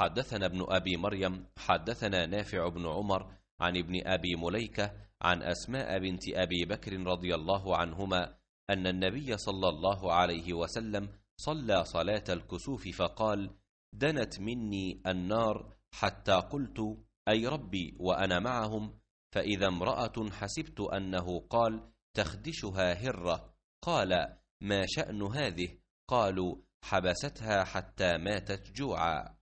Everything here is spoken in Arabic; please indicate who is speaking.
Speaker 1: حدثنا ابن أبي مريم
Speaker 2: حدثنا نافع بن عمر عن ابن أبي مليكة عن أسماء بنت أبي بكر رضي الله عنهما أن النبي صلى الله عليه وسلم صلى صلاة الكسوف فقال دنت مني النار حتى قلت أي ربي وأنا معهم فإذا امرأة حسبت أنه قال تخدشها هرة قال ما شأن هذه
Speaker 1: قالوا حبستها حتى ماتت جوعا